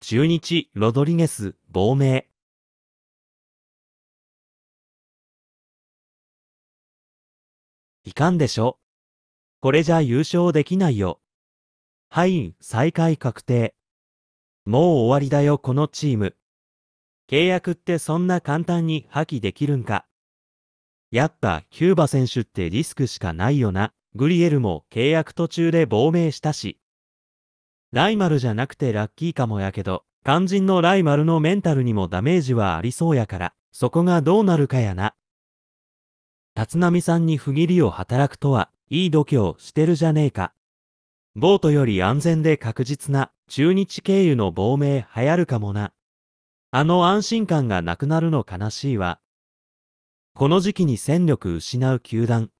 中日、ロドリゲス、亡命。いかんでしょ。これじゃ優勝できないよ。はい、再開確定。もう終わりだよこのチーム。契約ってそんな簡単に破棄できるんか。やっぱキューバ選手ってリスクしかないよな。グリエルも契約途中で亡命したし。ライマルじゃなくてラッキーかもやけど、肝心のライマルのメンタルにもダメージはありそうやから、そこがどうなるかやな。立浪さんに不義理を働くとは、いい度胸してるじゃねえか。ボートより安全で確実な中日経由の亡命流行るかもな。あの安心感がなくなるの悲しいわ。この時期に戦力失う球団、